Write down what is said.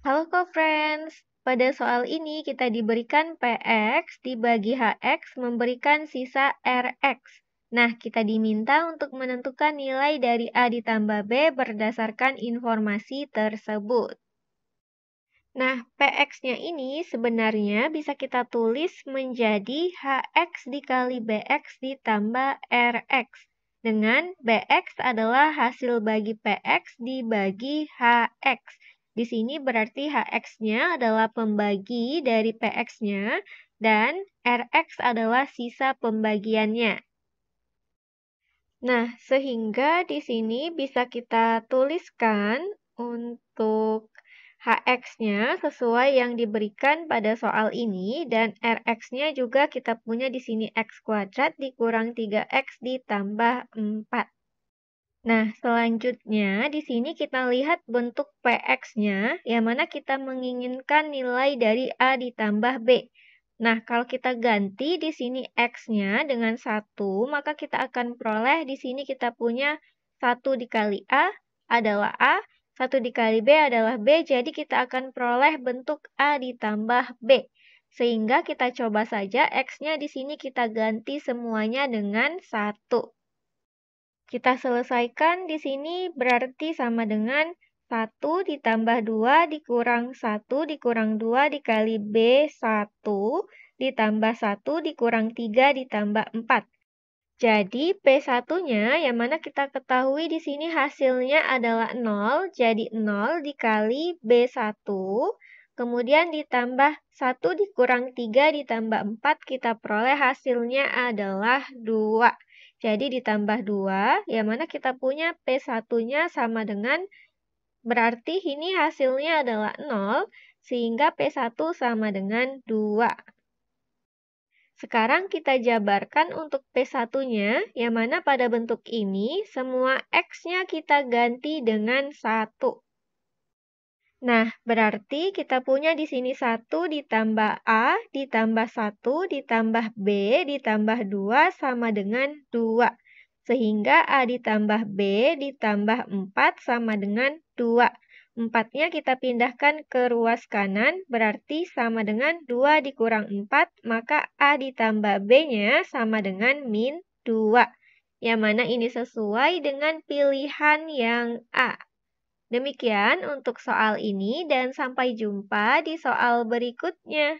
Halo co-friends, pada soal ini kita diberikan PX dibagi HX memberikan sisa RX. Nah, kita diminta untuk menentukan nilai dari A ditambah B berdasarkan informasi tersebut. Nah, PX-nya ini sebenarnya bisa kita tulis menjadi HX dikali BX ditambah RX. Dengan BX adalah hasil bagi PX dibagi HX di sini berarti HX-nya adalah pembagi dari PX-nya dan RX adalah sisa pembagiannya. Nah, sehingga di sini bisa kita tuliskan untuk HX-nya sesuai yang diberikan pada soal ini dan RX-nya juga kita punya di sini X kuadrat dikurang 3X ditambah 4. Nah, selanjutnya di sini kita lihat bentuk PX-nya, yang mana kita menginginkan nilai dari A ditambah B. Nah, kalau kita ganti di sini X-nya dengan 1, maka kita akan peroleh di sini kita punya 1 dikali A adalah A, 1 dikali B adalah B, jadi kita akan peroleh bentuk A ditambah B. Sehingga kita coba saja X-nya di sini kita ganti semuanya dengan 1. Kita selesaikan di sini berarti sama dengan 1 ditambah 2 dikurang 1 dikurang 2 dikali B1 ditambah 1 dikurang 3 ditambah 4. Jadi P1-nya yang mana kita ketahui di sini hasilnya adalah 0, jadi 0 dikali B1, kemudian ditambah 1 dikurang 3 ditambah 4, kita peroleh hasilnya adalah 2. Jadi ditambah 2, yang mana kita punya P1-nya sama dengan, berarti ini hasilnya adalah 0, sehingga P1 sama dengan 2. Sekarang kita jabarkan untuk P1-nya, yang mana pada bentuk ini, semua X-nya kita ganti dengan 1. Nah, berarti kita punya di sini 1 ditambah A ditambah 1 ditambah B ditambah 2 sama dengan 2. Sehingga A ditambah B ditambah 4 sama dengan 2. 4-nya kita pindahkan ke ruas kanan, berarti sama dengan 2 dikurang 4, maka A ditambah B-nya sama dengan min 2. Yang mana ini sesuai dengan pilihan yang A. Demikian untuk soal ini dan sampai jumpa di soal berikutnya.